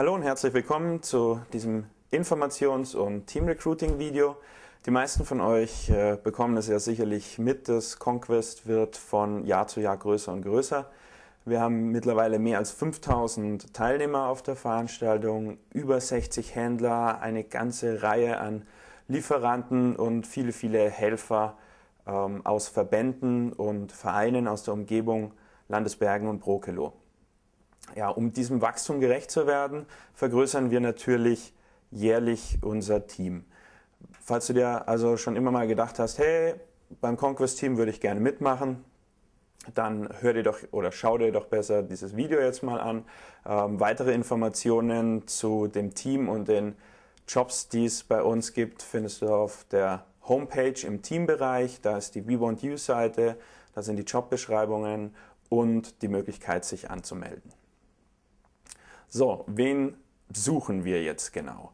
Hallo und herzlich willkommen zu diesem Informations- und Team-Recruiting-Video. Die meisten von euch äh, bekommen es ja sicherlich mit, dass Conquest wird von Jahr zu Jahr größer und größer. Wir haben mittlerweile mehr als 5000 Teilnehmer auf der Veranstaltung, über 60 Händler, eine ganze Reihe an Lieferanten und viele, viele Helfer ähm, aus Verbänden und Vereinen aus der Umgebung Landesbergen und Brokelo ja, um diesem Wachstum gerecht zu werden, vergrößern wir natürlich jährlich unser Team. Falls du dir also schon immer mal gedacht hast, hey, beim Conquest-Team würde ich gerne mitmachen, dann hör dir doch oder schau dir doch besser dieses Video jetzt mal an. Ähm, weitere Informationen zu dem Team und den Jobs, die es bei uns gibt, findest du auf der Homepage im Teambereich. Da ist die We Want You Seite, da sind die Jobbeschreibungen und die Möglichkeit, sich anzumelden. So, wen suchen wir jetzt genau?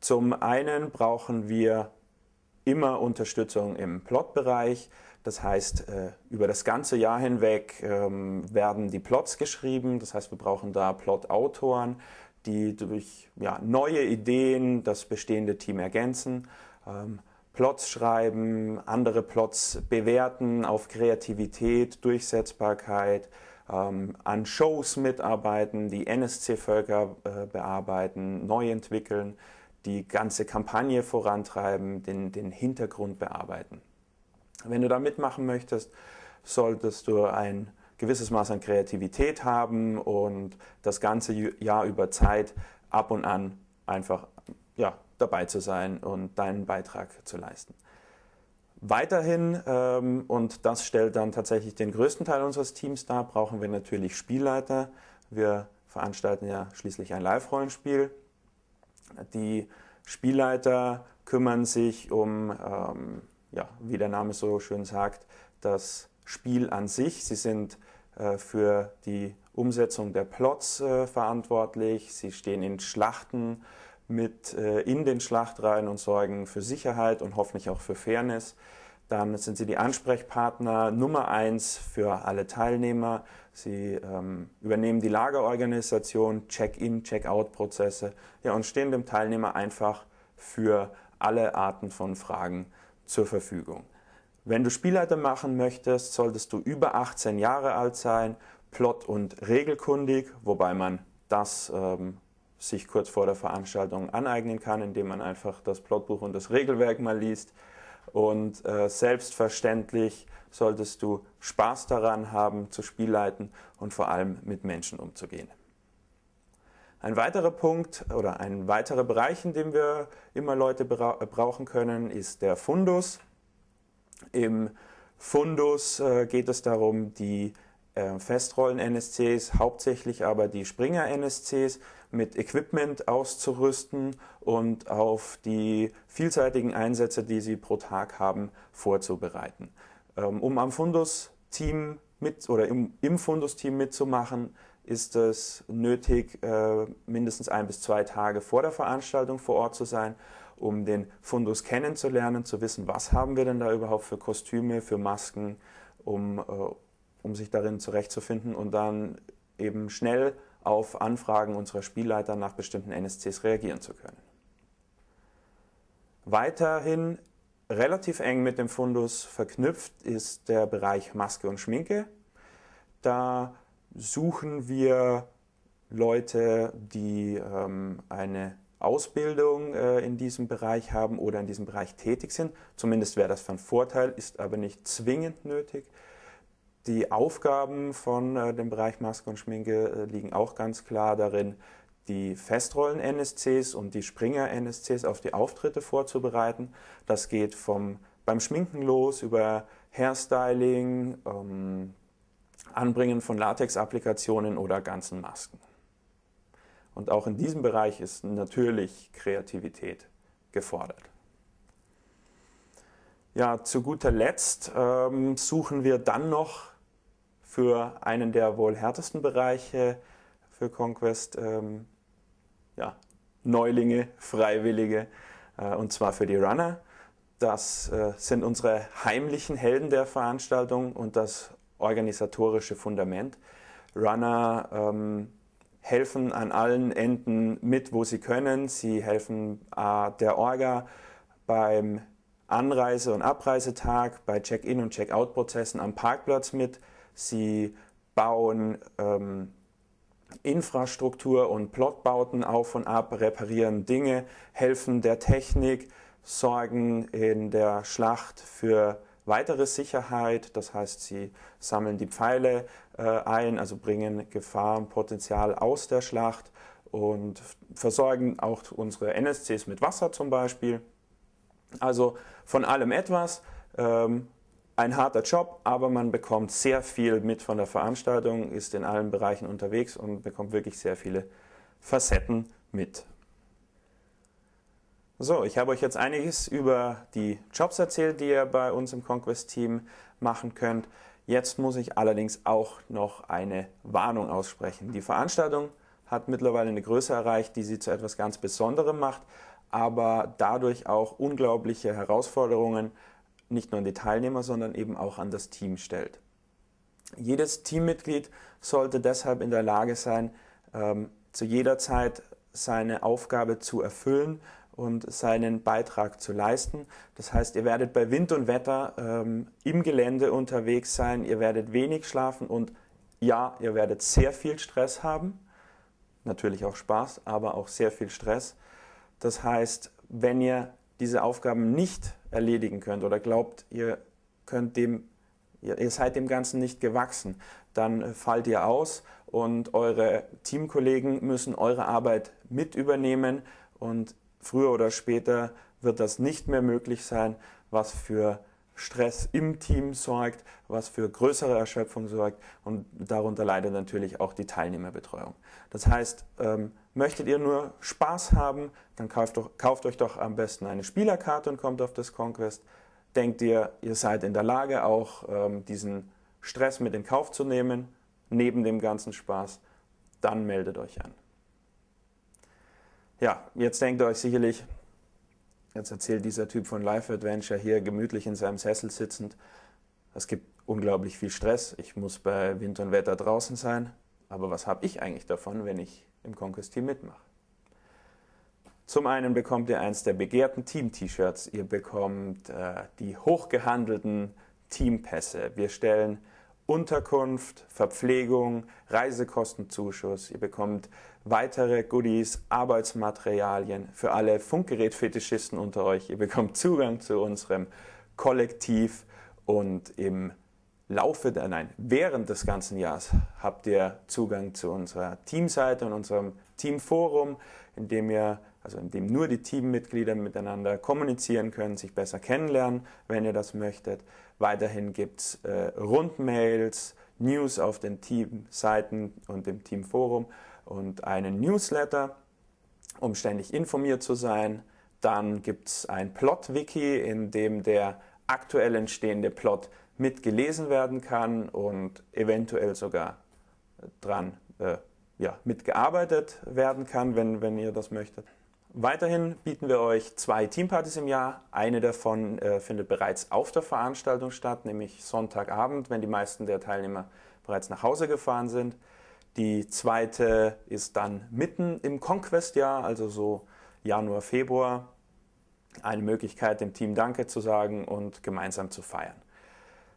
Zum einen brauchen wir immer Unterstützung im Plotbereich. Das heißt, äh, über das ganze Jahr hinweg ähm, werden die Plots geschrieben. Das heißt, wir brauchen da Plotautoren, die durch ja, neue Ideen das bestehende Team ergänzen. Ähm, Plots schreiben, andere Plots bewerten auf Kreativität, Durchsetzbarkeit, ähm, an Shows mitarbeiten, die NSC-Völker äh, bearbeiten, neu entwickeln, die ganze Kampagne vorantreiben, den, den Hintergrund bearbeiten. Wenn du da mitmachen möchtest, solltest du ein gewisses Maß an Kreativität haben und das ganze Jahr über Zeit ab und an einfach ja, dabei zu sein und deinen Beitrag zu leisten. Weiterhin, ähm, und das stellt dann tatsächlich den größten Teil unseres Teams dar, brauchen wir natürlich Spielleiter. Wir veranstalten ja schließlich ein Live-Rollenspiel. Die Spielleiter kümmern sich um, ähm, ja, wie der Name so schön sagt, das Spiel an sich. Sie sind äh, für die Umsetzung der Plots äh, verantwortlich. Sie stehen in Schlachten mit äh, in den Schlachtreihen und sorgen für Sicherheit und hoffentlich auch für Fairness. Dann sind sie die Ansprechpartner Nummer eins für alle Teilnehmer. Sie ähm, übernehmen die Lagerorganisation, Check-in, Check-out-Prozesse ja, und stehen dem Teilnehmer einfach für alle Arten von Fragen zur Verfügung. Wenn du Spielleiter machen möchtest, solltest du über 18 Jahre alt sein, plot- und regelkundig, wobei man das ähm, sich kurz vor der Veranstaltung aneignen kann, indem man einfach das Plotbuch und das Regelwerk mal liest. Und äh, selbstverständlich solltest du Spaß daran haben, zu Spielleiten und vor allem mit Menschen umzugehen. Ein weiterer Punkt oder ein weiterer Bereich, in dem wir immer Leute bra äh, brauchen können, ist der Fundus. Im Fundus äh, geht es darum, die äh, Festrollen-NSCs, hauptsächlich aber die Springer-NSCs mit Equipment auszurüsten und auf die vielseitigen Einsätze, die sie pro Tag haben, vorzubereiten. Ähm, um am Fundus-Team mit oder im, im Fundus-Team mitzumachen, ist es nötig, äh, mindestens ein bis zwei Tage vor der Veranstaltung vor Ort zu sein, um den Fundus kennenzulernen, zu wissen, was haben wir denn da überhaupt für Kostüme, für Masken, um äh, um sich darin zurechtzufinden und dann eben schnell auf Anfragen unserer Spielleiter nach bestimmten NSCs reagieren zu können. Weiterhin relativ eng mit dem Fundus verknüpft ist der Bereich Maske und Schminke. Da suchen wir Leute, die ähm, eine Ausbildung äh, in diesem Bereich haben oder in diesem Bereich tätig sind. Zumindest wäre das von Vorteil, ist aber nicht zwingend nötig. Die Aufgaben von äh, dem Bereich Maske und Schminke äh, liegen auch ganz klar darin, die Festrollen-NSCs und die Springer-NSCs auf die Auftritte vorzubereiten. Das geht vom, beim Schminken los über Hairstyling, ähm, Anbringen von Latex-Applikationen oder ganzen Masken. Und auch in diesem Bereich ist natürlich Kreativität gefordert. Ja, zu guter Letzt ähm, suchen wir dann noch für einen der wohl härtesten Bereiche für Conquest ähm, ja, Neulinge, Freiwillige, äh, und zwar für die Runner. Das äh, sind unsere heimlichen Helden der Veranstaltung und das organisatorische Fundament. Runner ähm, helfen an allen Enden mit, wo sie können. Sie helfen äh, der Orga beim Anreise- und Abreisetag, bei Check-in- und Check-out-Prozessen am Parkplatz mit sie bauen ähm, Infrastruktur und Plotbauten auf und ab, reparieren Dinge, helfen der Technik, sorgen in der Schlacht für weitere Sicherheit, das heißt, sie sammeln die Pfeile äh, ein, also bringen Gefahrenpotenzial aus der Schlacht und versorgen auch unsere NSCs mit Wasser zum Beispiel. Also von allem etwas. Ähm, ein harter Job, aber man bekommt sehr viel mit von der Veranstaltung, ist in allen Bereichen unterwegs und bekommt wirklich sehr viele Facetten mit. So, ich habe euch jetzt einiges über die Jobs erzählt, die ihr bei uns im Conquest-Team machen könnt. Jetzt muss ich allerdings auch noch eine Warnung aussprechen. Die Veranstaltung hat mittlerweile eine Größe erreicht, die sie zu etwas ganz Besonderem macht, aber dadurch auch unglaubliche Herausforderungen nicht nur an die Teilnehmer, sondern eben auch an das Team stellt. Jedes Teammitglied sollte deshalb in der Lage sein, ähm, zu jeder Zeit seine Aufgabe zu erfüllen und seinen Beitrag zu leisten. Das heißt, ihr werdet bei Wind und Wetter ähm, im Gelände unterwegs sein, ihr werdet wenig schlafen und ja, ihr werdet sehr viel Stress haben, natürlich auch Spaß, aber auch sehr viel Stress. Das heißt, wenn ihr diese Aufgaben nicht erledigen könnt oder glaubt, ihr könnt dem, ihr seid dem Ganzen nicht gewachsen, dann fallt ihr aus und eure Teamkollegen müssen eure Arbeit mit übernehmen und früher oder später wird das nicht mehr möglich sein, was für Stress im Team sorgt, was für größere Erschöpfung sorgt und darunter leidet natürlich auch die Teilnehmerbetreuung. Das heißt, ähm, möchtet ihr nur Spaß haben, dann kauft, doch, kauft euch doch am besten eine Spielerkarte und kommt auf das Conquest. Denkt ihr, ihr seid in der Lage, auch ähm, diesen Stress mit in Kauf zu nehmen, neben dem ganzen Spaß, dann meldet euch an. Ja, jetzt denkt ihr euch sicherlich, Jetzt erzählt dieser Typ von Life Adventure hier gemütlich in seinem Sessel sitzend. Es gibt unglaublich viel Stress. Ich muss bei Wind und Wetter draußen sein. Aber was habe ich eigentlich davon, wenn ich im Conquest-Team mitmache? Zum einen bekommt ihr eins der begehrten Team-T-Shirts. Ihr bekommt äh, die hochgehandelten Teampässe. Wir stellen Unterkunft, Verpflegung, Reisekostenzuschuss. Ihr bekommt weitere Goodies, Arbeitsmaterialien für alle Funkgerätfetischisten unter euch. Ihr bekommt Zugang zu unserem Kollektiv und im Laufe, nein, während des ganzen Jahres habt ihr Zugang zu unserer Teamseite und unserem Teamforum, in dem ihr, also in dem nur die Teammitglieder miteinander kommunizieren können, sich besser kennenlernen, wenn ihr das möchtet. Weiterhin gibt es äh, Rundmails, News auf den Teamseiten und dem Teamforum und einen Newsletter, um ständig informiert zu sein. Dann gibt es ein Plot-Wiki, in dem der aktuell entstehende Plot mitgelesen werden kann und eventuell sogar dran äh, ja, mitgearbeitet werden kann, wenn, wenn ihr das möchtet. Weiterhin bieten wir euch zwei Teampartys im Jahr. Eine davon äh, findet bereits auf der Veranstaltung statt, nämlich Sonntagabend, wenn die meisten der Teilnehmer bereits nach Hause gefahren sind. Die zweite ist dann mitten im Conquest-Jahr, also so Januar, Februar. Eine Möglichkeit, dem Team Danke zu sagen und gemeinsam zu feiern.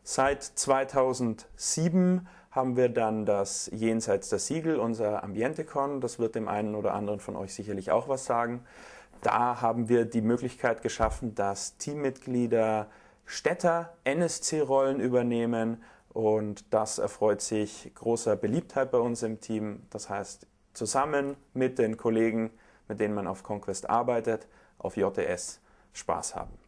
Seit 2007 haben wir dann das Jenseits der Siegel, unser Ambientecon. Das wird dem einen oder anderen von euch sicherlich auch was sagen. Da haben wir die Möglichkeit geschaffen, dass Teammitglieder Städter NSC-Rollen übernehmen und das erfreut sich großer Beliebtheit bei uns im Team. Das heißt, zusammen mit den Kollegen, mit denen man auf Conquest arbeitet, auf JTS Spaß haben.